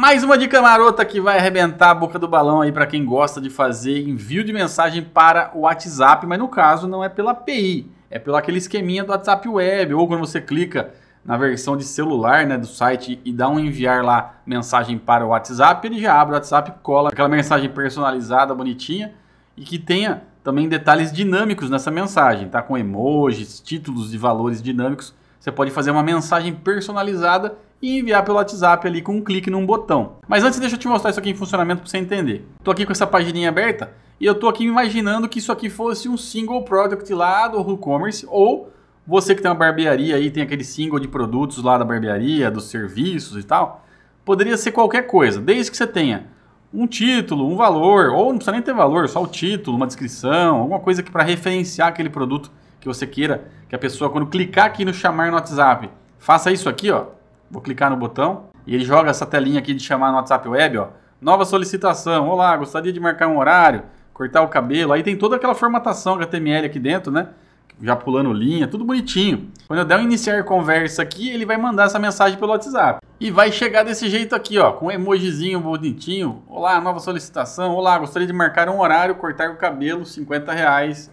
Mais uma dica marota que vai arrebentar a boca do balão aí para quem gosta de fazer envio de mensagem para o WhatsApp, mas no caso não é pela API, é pelo aquele esqueminha do WhatsApp Web, ou quando você clica na versão de celular né, do site e dá um enviar lá mensagem para o WhatsApp, ele já abre o WhatsApp, cola aquela mensagem personalizada, bonitinha, e que tenha também detalhes dinâmicos nessa mensagem, tá? Com emojis, títulos e valores dinâmicos. Você pode fazer uma mensagem personalizada e enviar pelo WhatsApp ali com um clique num botão. Mas antes deixa eu te mostrar isso aqui em funcionamento para você entender. Estou aqui com essa pagininha aberta e eu estou aqui imaginando que isso aqui fosse um single product lá do WooCommerce ou você que tem uma barbearia aí, tem aquele single de produtos lá da barbearia, dos serviços e tal. Poderia ser qualquer coisa, desde que você tenha um título, um valor, ou não precisa nem ter valor, só o título, uma descrição, alguma coisa que para referenciar aquele produto que você queira que a pessoa quando clicar aqui no chamar no WhatsApp, faça isso aqui, ó. Vou clicar no botão e ele joga essa telinha aqui de chamar no WhatsApp Web, ó. Nova solicitação. Olá, gostaria de marcar um horário, cortar o cabelo. Aí tem toda aquela formatação HTML aqui dentro, né? Já pulando linha, tudo bonitinho. Quando eu der um iniciar conversa aqui, ele vai mandar essa mensagem pelo WhatsApp. E vai chegar desse jeito aqui, ó, com um emojizinho bonitinho. Olá, nova solicitação. Olá, gostaria de marcar um horário, cortar o cabelo, 50 reais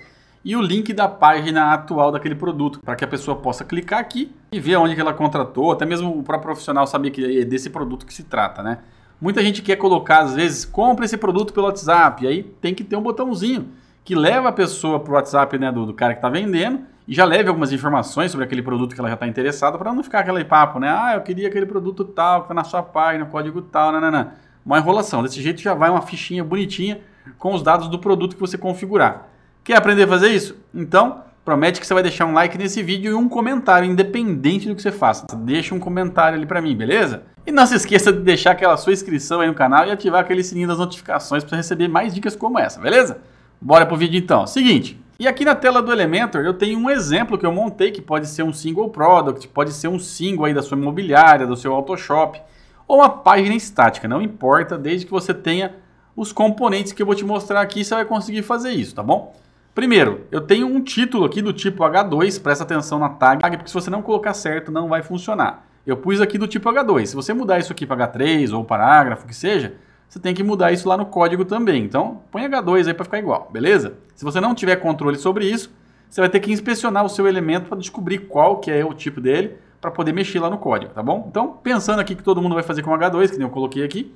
e o link da página atual daquele produto, para que a pessoa possa clicar aqui e ver onde que ela contratou, até mesmo para o profissional saber que é desse produto que se trata, né? Muita gente quer colocar, às vezes, compra esse produto pelo WhatsApp, e aí tem que ter um botãozinho que leva a pessoa para o WhatsApp né, do, do cara que está vendendo e já leve algumas informações sobre aquele produto que ela já está interessada para não ficar aquele papo, né? Ah, eu queria aquele produto tal, que está na sua página, código tal, nananã. Uma enrolação. Desse jeito já vai uma fichinha bonitinha com os dados do produto que você configurar. Quer aprender a fazer isso? Então, promete que você vai deixar um like nesse vídeo e um comentário, independente do que você faça. Deixa um comentário ali para mim, beleza? E não se esqueça de deixar aquela sua inscrição aí no canal e ativar aquele sininho das notificações para receber mais dicas como essa, beleza? Bora pro vídeo então. Seguinte, e aqui na tela do Elementor eu tenho um exemplo que eu montei que pode ser um single product, pode ser um single aí da sua imobiliária, do seu Photoshop ou uma página estática, não importa, desde que você tenha os componentes que eu vou te mostrar aqui, você vai conseguir fazer isso, tá bom? Primeiro, eu tenho um título aqui do tipo H2, presta atenção na tag, porque se você não colocar certo, não vai funcionar. Eu pus aqui do tipo H2. Se você mudar isso aqui para H3 ou parágrafo, que seja, você tem que mudar isso lá no código também. Então, põe H2 aí para ficar igual, beleza? Se você não tiver controle sobre isso, você vai ter que inspecionar o seu elemento para descobrir qual que é o tipo dele, para poder mexer lá no código, tá bom? Então, pensando aqui que todo mundo vai fazer com H2, que nem eu coloquei aqui,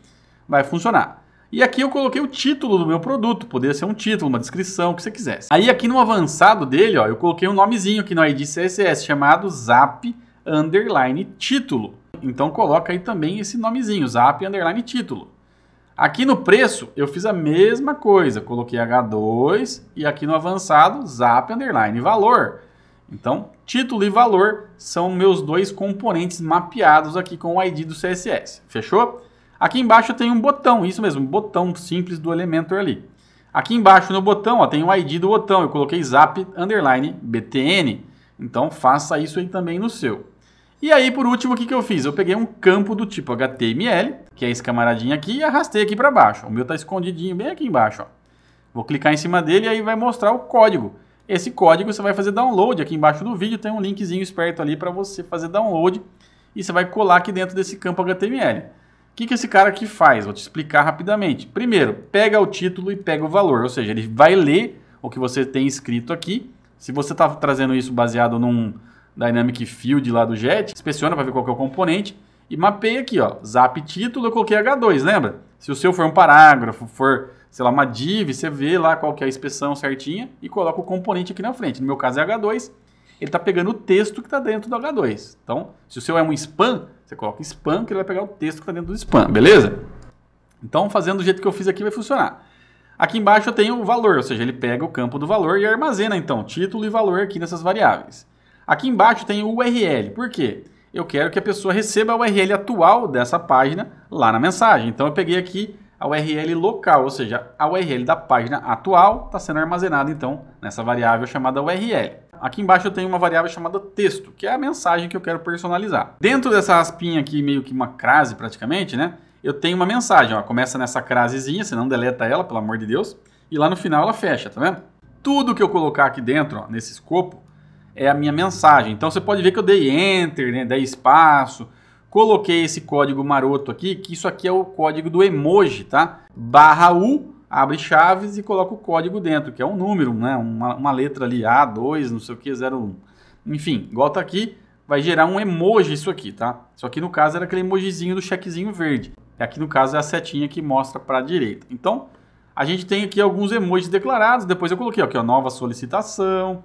vai funcionar. E aqui eu coloquei o título do meu produto, poderia ser um título, uma descrição, o que você quisesse. Aí aqui no avançado dele, ó, eu coloquei um nomezinho aqui no ID CSS chamado Zap Underline Título. Então coloca aí também esse nomezinho, Zap Underline Título. Aqui no preço eu fiz a mesma coisa, coloquei H2 e aqui no avançado Zap Underline Valor. Então, título e valor são meus dois componentes mapeados aqui com o ID do CSS. Fechou? Aqui embaixo tem um botão, isso mesmo, um botão simples do Elementor ali. Aqui embaixo no botão ó, tem o ID do botão, eu coloquei zap underline btn. Então faça isso aí também no seu. E aí por último o que, que eu fiz? Eu peguei um campo do tipo HTML, que é esse camaradinho aqui, e arrastei aqui para baixo. O meu está escondidinho bem aqui embaixo. Ó. Vou clicar em cima dele e aí vai mostrar o código. Esse código você vai fazer download, aqui embaixo do vídeo tem um linkzinho esperto ali para você fazer download e você vai colar aqui dentro desse campo HTML. O que, que esse cara aqui faz? Vou te explicar rapidamente. Primeiro, pega o título e pega o valor, ou seja, ele vai ler o que você tem escrito aqui. Se você está trazendo isso baseado num Dynamic Field lá do Jet, inspeciona para ver qual é o componente e mapeia aqui, ó, zap título, eu coloquei H2, lembra? Se o seu for um parágrafo, for, sei lá, uma div, você vê lá qual que é a inspeção certinha e coloca o componente aqui na frente. No meu caso é H2, ele está pegando o texto que está dentro do H2. Então, se o seu é um span, você coloca spam, que ele vai pegar o texto que está dentro do spam, beleza? Então, fazendo do jeito que eu fiz aqui, vai funcionar. Aqui embaixo eu tenho o valor, ou seja, ele pega o campo do valor e armazena, então, título e valor aqui nessas variáveis. Aqui embaixo tem o URL. Por quê? Eu quero que a pessoa receba a URL atual dessa página lá na mensagem. Então, eu peguei aqui a URL local, ou seja, a URL da página atual está sendo armazenada, então, nessa variável chamada URL aqui embaixo eu tenho uma variável chamada texto, que é a mensagem que eu quero personalizar. Dentro dessa aspinha aqui, meio que uma crase praticamente, né? Eu tenho uma mensagem, ó, começa nessa crasezinha, você não deleta ela, pelo amor de Deus, e lá no final ela fecha, tá vendo? Tudo que eu colocar aqui dentro, ó, nesse escopo, é a minha mensagem. Então você pode ver que eu dei enter, né, dei espaço, coloquei esse código maroto aqui, que isso aqui é o código do emoji, tá? Barra U abre chaves e coloca o código dentro, que é um número, né? uma, uma letra ali, A2, não sei o que, 01. Enfim, igual tá aqui, vai gerar um emoji isso aqui, tá? Só que no caso era aquele emojizinho do chequezinho verde. E aqui no caso é a setinha que mostra para a direita. Então, a gente tem aqui alguns emojis declarados, depois eu coloquei aqui, ó, nova solicitação.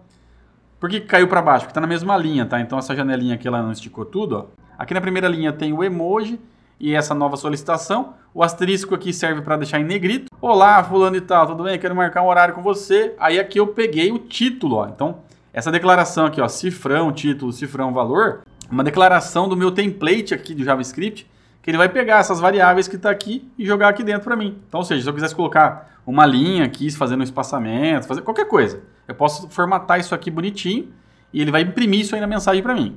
Por que caiu para baixo? Porque está na mesma linha, tá? Então essa janelinha aqui ela não esticou tudo, ó. Aqui na primeira linha tem o emoji e essa nova solicitação. O asterisco aqui serve para deixar em negrito. Olá, fulano e tal, tudo bem? Quero marcar um horário com você. Aí aqui eu peguei o título, ó. Então, essa declaração aqui, ó, cifrão, título, cifrão, valor, uma declaração do meu template aqui do JavaScript, que ele vai pegar essas variáveis que está aqui e jogar aqui dentro para mim. Então, ou seja, se eu quisesse colocar uma linha aqui, fazendo um espaçamento, fazer qualquer coisa, eu posso formatar isso aqui bonitinho e ele vai imprimir isso aí na mensagem para mim.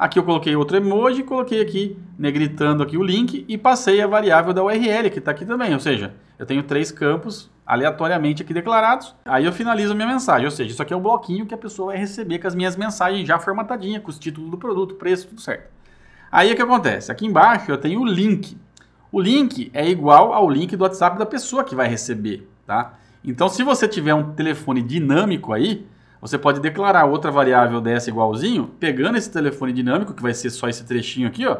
Aqui eu coloquei outro emoji, coloquei aqui, negritando né, aqui o link e passei a variável da URL, que está aqui também. Ou seja, eu tenho três campos aleatoriamente aqui declarados. Aí eu finalizo a minha mensagem, ou seja, isso aqui é o bloquinho que a pessoa vai receber com as minhas mensagens já formatadinha, com os títulos do produto, preço, tudo certo. Aí o que acontece? Aqui embaixo eu tenho o link. O link é igual ao link do WhatsApp da pessoa que vai receber, tá? Então, se você tiver um telefone dinâmico aí, você pode declarar outra variável dessa igualzinho, pegando esse telefone dinâmico, que vai ser só esse trechinho aqui, ó.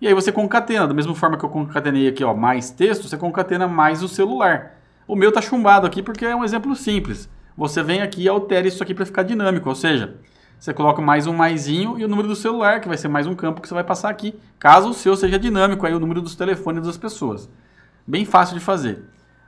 E aí você concatena, da mesma forma que eu concatenei aqui, ó, mais texto, você concatena mais o celular. O meu tá chumbado aqui porque é um exemplo simples. Você vem aqui e altera isso aqui para ficar dinâmico, ou seja, você coloca mais um maisinho e o número do celular, que vai ser mais um campo que você vai passar aqui, caso o seu seja dinâmico, aí o número dos telefones das pessoas. Bem fácil de fazer.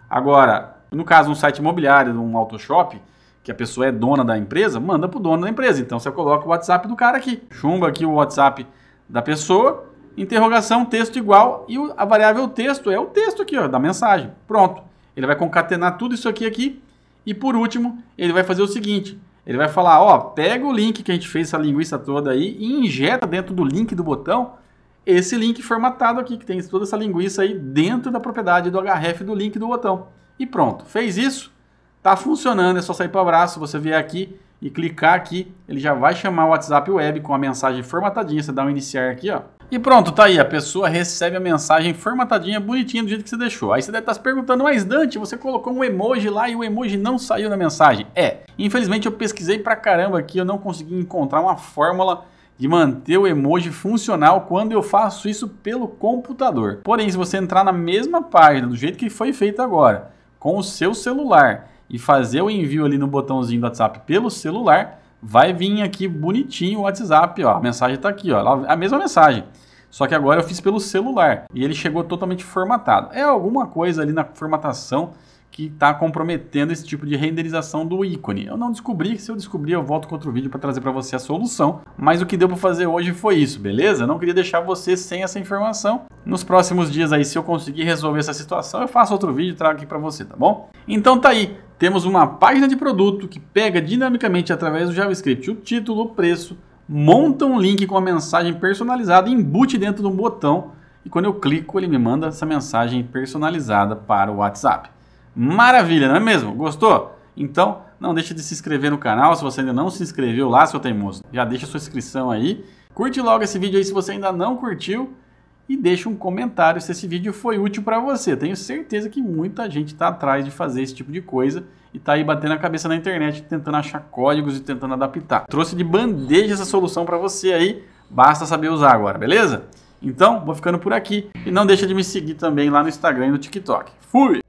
Agora, no caso, um site imobiliário, um auto shop, que a pessoa é dona da empresa, manda pro dono da empresa. Então você coloca o WhatsApp do cara aqui, chumba aqui o WhatsApp da pessoa, interrogação, texto igual e a variável texto é o texto aqui, ó, da mensagem. Pronto. Ele vai concatenar tudo isso aqui aqui e por último, ele vai fazer o seguinte, ele vai falar, ó, pega o link que a gente fez essa linguiça toda aí e injeta dentro do link do botão esse link formatado aqui que tem toda essa linguiça aí dentro da propriedade do href do link do botão. E pronto, fez isso, Tá funcionando, é só sair para o abraço, você vier aqui e clicar aqui, ele já vai chamar o WhatsApp Web com a mensagem formatadinha, você dá um iniciar aqui, ó. E pronto, tá aí, a pessoa recebe a mensagem formatadinha, bonitinha, do jeito que você deixou. Aí você deve estar tá se perguntando, mas Dante, você colocou um emoji lá e o emoji não saiu na mensagem. É, infelizmente eu pesquisei pra caramba aqui, eu não consegui encontrar uma fórmula de manter o emoji funcional quando eu faço isso pelo computador. Porém, se você entrar na mesma página, do jeito que foi feito agora, com o seu celular e fazer o envio ali no botãozinho do WhatsApp pelo celular, vai vir aqui bonitinho o WhatsApp, ó. A mensagem está aqui, ó. A mesma mensagem. Só que agora eu fiz pelo celular e ele chegou totalmente formatado. É alguma coisa ali na formatação que está comprometendo esse tipo de renderização do ícone. Eu não descobri, se eu descobrir eu volto com outro vídeo para trazer para você a solução, mas o que deu para fazer hoje foi isso, beleza? Não queria deixar você sem essa informação. Nos próximos dias aí, se eu conseguir resolver essa situação, eu faço outro vídeo e trago aqui para você, tá bom? Então tá aí, temos uma página de produto que pega dinamicamente através do JavaScript o título, o preço, monta um link com uma mensagem personalizada, embute dentro de um botão e quando eu clico ele me manda essa mensagem personalizada para o WhatsApp. Maravilha, não é mesmo? Gostou? Então não deixe de se inscrever no canal se você ainda não se inscreveu lá, seu teimoso. Já deixa sua inscrição aí. Curte logo esse vídeo aí se você ainda não curtiu e deixa um comentário se esse vídeo foi útil para você. Tenho certeza que muita gente está atrás de fazer esse tipo de coisa e tá aí batendo a cabeça na internet, tentando achar códigos e tentando adaptar. Trouxe de bandeja essa solução para você aí, basta saber usar agora, beleza? Então, vou ficando por aqui e não deixa de me seguir também lá no Instagram e no TikTok. Fui!